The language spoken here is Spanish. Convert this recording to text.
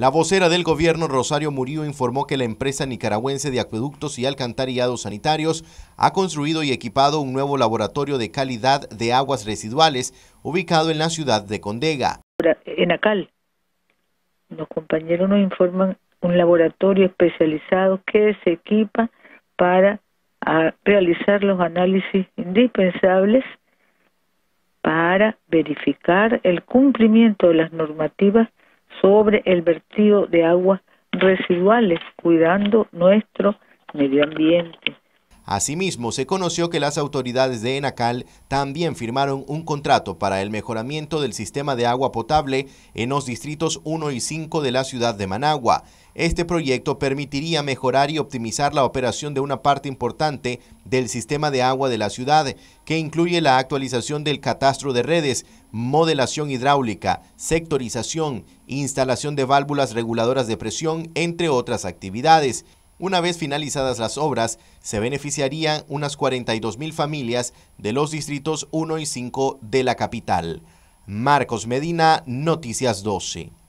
La vocera del gobierno Rosario Murillo informó que la empresa nicaragüense de acueductos y alcantarillados sanitarios ha construido y equipado un nuevo laboratorio de calidad de aguas residuales ubicado en la ciudad de Condega. En Acal, los compañeros nos informan un laboratorio especializado que se equipa para ah, realizar los análisis indispensables para verificar el cumplimiento de las normativas sobre el vertido de aguas residuales, cuidando nuestro medio ambiente. Asimismo, se conoció que las autoridades de Enacal también firmaron un contrato para el mejoramiento del sistema de agua potable en los distritos 1 y 5 de la ciudad de Managua. Este proyecto permitiría mejorar y optimizar la operación de una parte importante del sistema de agua de la ciudad, que incluye la actualización del catastro de redes, modelación hidráulica, sectorización, instalación de válvulas reguladoras de presión, entre otras actividades. Una vez finalizadas las obras, se beneficiarían unas 42.000 familias de los distritos 1 y 5 de la capital. Marcos Medina, Noticias 12.